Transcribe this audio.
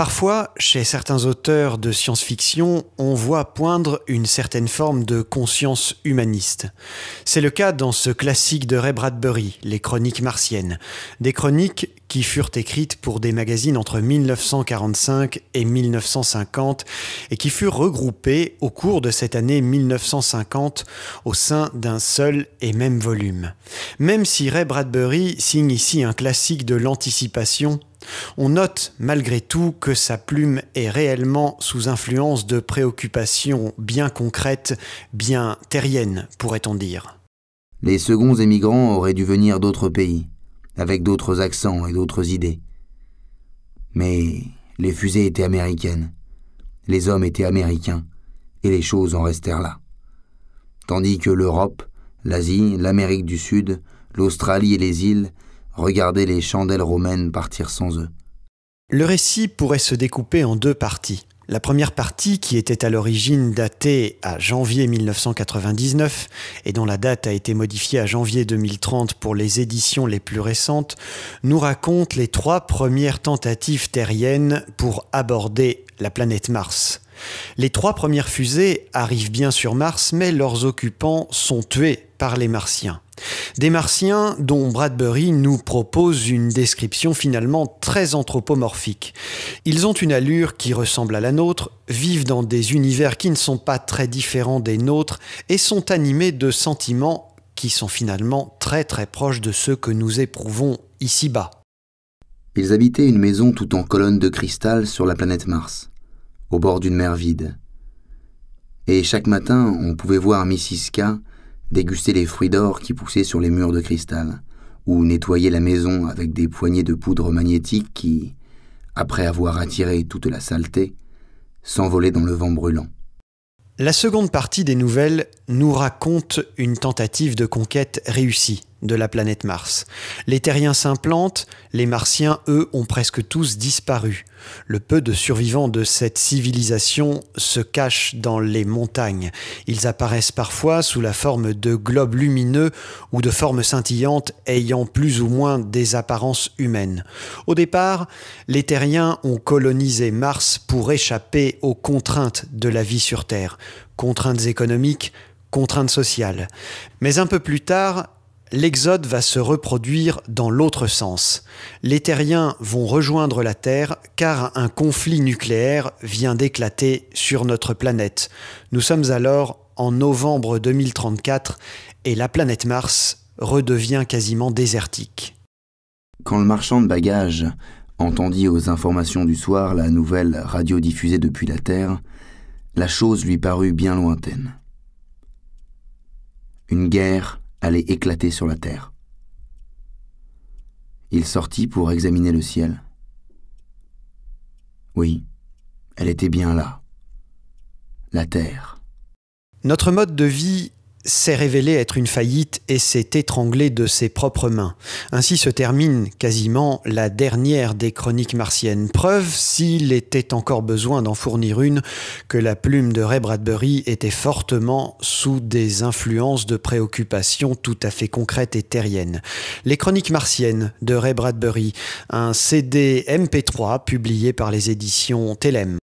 Parfois, chez certains auteurs de science-fiction, on voit poindre une certaine forme de conscience humaniste. C'est le cas dans ce classique de Ray Bradbury, Les Chroniques martiennes, des chroniques qui furent écrites pour des magazines entre 1945 et 1950 et qui furent regroupées au cours de cette année 1950 au sein d'un seul et même volume. Même si Ray Bradbury signe ici un classique de l'anticipation, on note malgré tout que sa plume est réellement sous influence de préoccupations bien concrètes, bien terriennes, pourrait-on dire. Les seconds émigrants auraient dû venir d'autres pays, avec d'autres accents et d'autres idées. Mais les fusées étaient américaines, les hommes étaient américains, et les choses en restèrent là. Tandis que l'Europe, l'Asie, l'Amérique du Sud, l'Australie et les îles Regardez les chandelles romaines partir sans eux. Le récit pourrait se découper en deux parties. La première partie, qui était à l'origine datée à janvier 1999 et dont la date a été modifiée à janvier 2030 pour les éditions les plus récentes, nous raconte les trois premières tentatives terriennes pour aborder la planète Mars. Les trois premières fusées arrivent bien sur Mars, mais leurs occupants sont tués par les Martiens. Des Martiens dont Bradbury nous propose une description finalement très anthropomorphique. Ils ont une allure qui ressemble à la nôtre, vivent dans des univers qui ne sont pas très différents des nôtres et sont animés de sentiments qui sont finalement très très proches de ceux que nous éprouvons ici-bas. Ils habitaient une maison tout en colonnes de cristal sur la planète Mars, au bord d'une mer vide. Et chaque matin, on pouvait voir Mrs déguster les fruits d'or qui poussaient sur les murs de cristal, ou nettoyer la maison avec des poignées de poudre magnétique qui, après avoir attiré toute la saleté, s'envolaient dans le vent brûlant. La seconde partie des nouvelles nous raconte une tentative de conquête réussie de la planète Mars. Les terriens s'implantent, les martiens, eux, ont presque tous disparu. Le peu de survivants de cette civilisation se cachent dans les montagnes. Ils apparaissent parfois sous la forme de globes lumineux ou de formes scintillantes ayant plus ou moins des apparences humaines. Au départ, les terriens ont colonisé Mars pour échapper aux contraintes de la vie sur Terre, contraintes économiques, contraintes sociales. Mais un peu plus tard, l'Exode va se reproduire dans l'autre sens. Les Terriens vont rejoindre la Terre car un conflit nucléaire vient d'éclater sur notre planète. Nous sommes alors en novembre 2034 et la planète Mars redevient quasiment désertique. Quand le marchand de bagages entendit aux informations du soir la nouvelle radio diffusée depuis la Terre, la chose lui parut bien lointaine. Une guerre allait éclater sur la terre. Il sortit pour examiner le ciel. Oui, elle était bien là. La terre. Notre mode de vie s'est révélé être une faillite et s'est étranglé de ses propres mains. Ainsi se termine quasiment la dernière des chroniques martiennes. Preuve, s'il était encore besoin d'en fournir une, que la plume de Ray Bradbury était fortement sous des influences de préoccupations tout à fait concrètes et terriennes. Les chroniques martiennes de Ray Bradbury, un CD MP3 publié par les éditions Telem.